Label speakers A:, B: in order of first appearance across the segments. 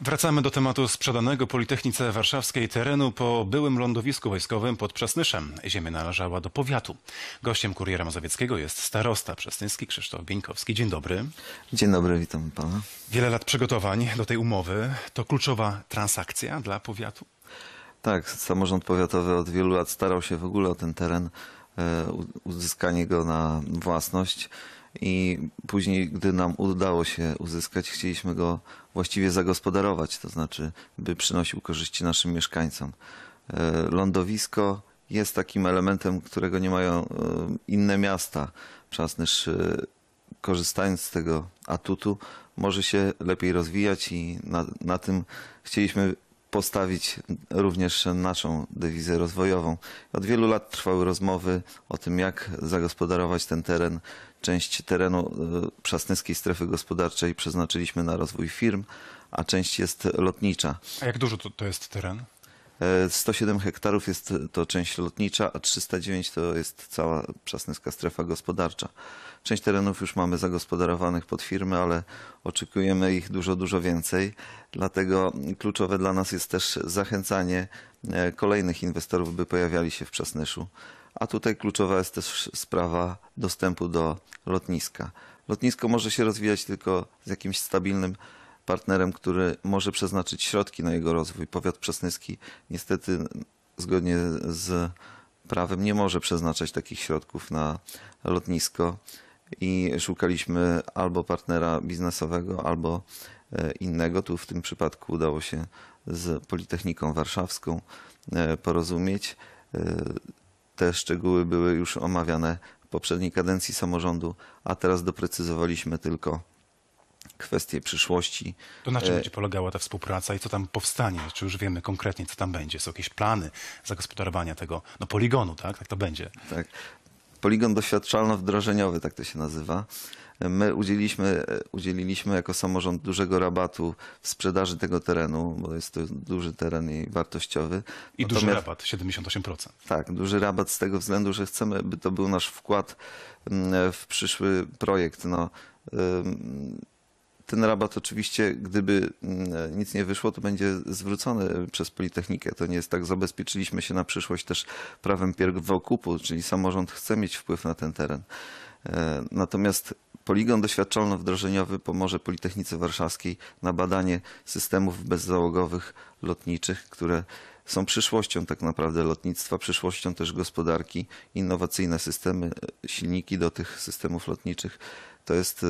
A: Wracamy do tematu sprzedanego Politechnice Warszawskiej terenu po byłym lądowisku wojskowym pod Przesnyszem. Ziemia należała do powiatu. Gościem Kuriera Mazowieckiego jest starosta przesnyski Krzysztof Bieńkowski. Dzień dobry.
B: Dzień dobry, witam pana.
A: Wiele lat przygotowań do tej umowy. To kluczowa transakcja dla powiatu?
B: Tak, samorząd powiatowy od wielu lat starał się w ogóle o ten teren, e, uzyskanie go na własność i później, gdy nam udało się uzyskać, chcieliśmy go właściwie zagospodarować, to znaczy, by przynosił korzyści naszym mieszkańcom. E, lądowisko jest takim elementem, którego nie mają e, inne miasta. Przasnysz, e, korzystając z tego atutu, może się lepiej rozwijać i na, na tym chcieliśmy postawić również naszą dewizę rozwojową. Od wielu lat trwały rozmowy o tym, jak zagospodarować ten teren. Część terenu e, Przasnyskiej Strefy Gospodarczej przeznaczyliśmy na rozwój firm, a część jest lotnicza.
A: A jak dużo to, to jest teren?
B: 107 e, hektarów jest to część lotnicza, a 309 to jest cała przasnyska strefa gospodarcza. Część terenów już mamy zagospodarowanych pod firmy, ale oczekujemy ich dużo, dużo więcej. Dlatego kluczowe dla nas jest też zachęcanie e, kolejnych inwestorów, by pojawiali się w Przasnyszu. A tutaj kluczowa jest też sprawa dostępu do lotniska. Lotnisko może się rozwijać tylko z jakimś stabilnym partnerem, który może przeznaczyć środki na jego rozwój. Powiat Przesnyski niestety zgodnie z prawem nie może przeznaczać takich środków na lotnisko i szukaliśmy albo partnera biznesowego, albo e, innego. Tu w tym przypadku udało się z Politechniką Warszawską e, porozumieć. E, te szczegóły były już omawiane w poprzedniej kadencji samorządu, a teraz doprecyzowaliśmy tylko kwestie przyszłości. To na czym e, będzie
A: polegała ta współpraca i co tam powstanie? Czy już wiemy konkretnie, co tam będzie? Są jakieś plany zagospodarowania tego no, poligonu, tak? Tak to będzie.
B: Tak. Poligon doświadczalno-wdrożeniowy, tak to się nazywa. My udzieliliśmy, udzieliliśmy jako samorząd dużego rabatu w sprzedaży tego terenu, bo jest to duży teren i wartościowy. I Natomiast, duży
A: rabat, 78%.
B: Tak, duży rabat z tego względu, że chcemy, by to był nasz wkład mm, w przyszły projekt. No, ten rabat oczywiście, gdyby mm, e, nic nie wyszło, to będzie zwrócony przez Politechnikę. To nie jest tak, zabezpieczyliśmy się na przyszłość też prawem pierwokupu, czyli samorząd chce mieć wpływ na ten teren. E, natomiast poligon doświadczalno-wdrożeniowy pomoże Politechnice Warszawskiej na badanie systemów bezzałogowych lotniczych, które są przyszłością tak naprawdę lotnictwa, przyszłością też gospodarki. Innowacyjne systemy, e, silniki do tych systemów lotniczych to jest y,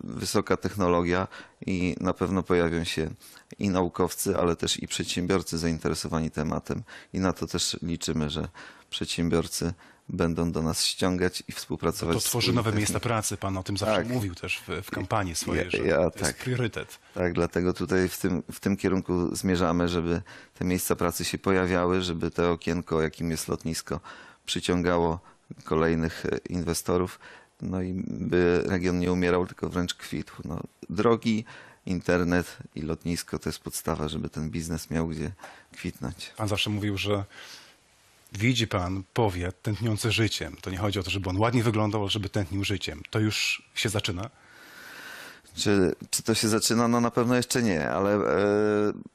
B: wysoka technologia i na pewno pojawią się i naukowcy, ale też i przedsiębiorcy zainteresowani tematem. I na to też liczymy, że przedsiębiorcy będą do nas ściągać i współpracować. to tworzy nowe miejsca
A: pracy, pan o tym zawsze tak. mówił też w, w kampanii swojej, ja, ja, że to tak. jest priorytet.
B: Tak, dlatego tutaj w tym, w tym kierunku zmierzamy, żeby te miejsca pracy się pojawiały, żeby to okienko, jakim jest lotnisko, przyciągało kolejnych e, inwestorów, no i by region nie umierał, tylko wręcz kwitł. No, drogi, internet i lotnisko to jest podstawa, żeby ten biznes miał gdzie
A: kwitnąć. Pan zawsze mówił, że widzi pan powiat tętniący życiem. To nie chodzi o to, żeby on ładnie wyglądał, ale żeby tętnił życiem. To już się zaczyna?
B: Czy, czy to się zaczyna? No na pewno jeszcze nie, ale e,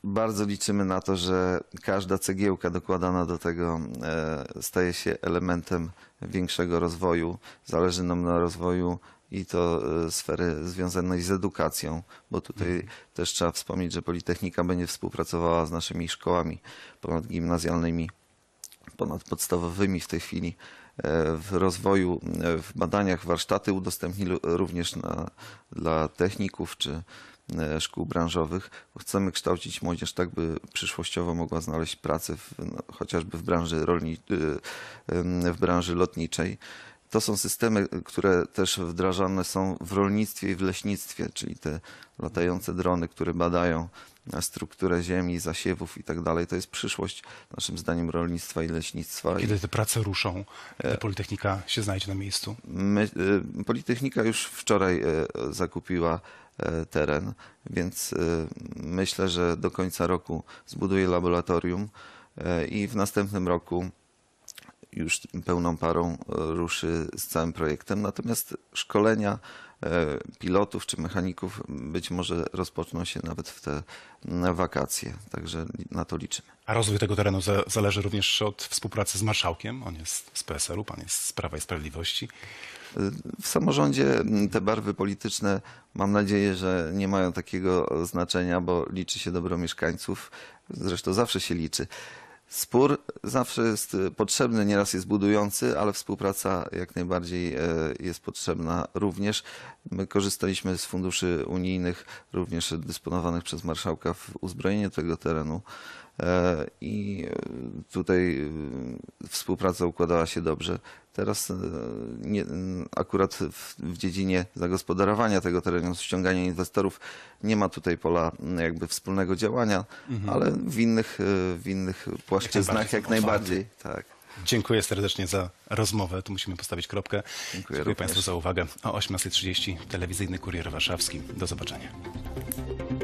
B: bardzo liczymy na to, że każda cegiełka dokładana do tego e, staje się elementem większego rozwoju. Zależy nam na rozwoju i to e, sfery związanej z edukacją, bo tutaj mhm. też trzeba wspomnieć, że Politechnika będzie współpracowała z naszymi szkołami ponadgimnazjalnymi, ponadpodstawowymi w tej chwili w rozwoju, w badaniach warsztaty udostępnili również na, dla techników czy e, szkół branżowych. Chcemy kształcić młodzież tak, by przyszłościowo mogła znaleźć pracę w, no, chociażby w branży, rolni, y, w branży lotniczej. To są systemy, które też wdrażane są w rolnictwie i w leśnictwie, czyli te latające drony, które badają e, strukturę ziemi, zasiewów i tak dalej. To jest przyszłość naszym zdaniem rolnictwa i leśnictwa. Kiedy
A: te prace ruszą, e, Politechnika się znajdzie na miejscu?
B: My, e, Politechnika już wczoraj zakupiła teren, więc myślę, że do końca roku zbuduje laboratorium i w następnym roku już pełną parą e, ruszy z całym projektem. Natomiast szkolenia e, pilotów czy mechaników być może rozpoczną się nawet w te wakacje, także na to
A: liczymy. A rozwój tego terenu zależy również od współpracy z marszałkiem. On jest z PSL-u, pan jest z Prawa i Sprawiedliwości. E, w
B: samorządzie te barwy polityczne mam nadzieję, że nie mają takiego znaczenia, bo liczy się dobro mieszkańców. Zresztą zawsze się liczy. Spór zawsze jest y, potrzebny, nieraz jest budujący, ale współpraca jak najbardziej e, jest potrzebna również. My korzystaliśmy z funduszy unijnych, również dysponowanych przez marszałka w uzbrojenie tego terenu. E, i e, tutaj e, współpraca układała się dobrze. Teraz nie, akurat w, w, dziedzinie zagospodarowania tego terenu, ściągania inwestorów, nie ma tutaj pola jakby wspólnego działania, mhm. ale w innych, w innych płaszczyznach jak najbardziej.
A: Jak najbardziej tak. Dziękuję serdecznie za rozmowę. Tu musimy postawić kropkę. Dziękuję, Dziękuję Państwu za uwagę. O 18.30 telewizyjny kurier warszawski. Do zobaczenia.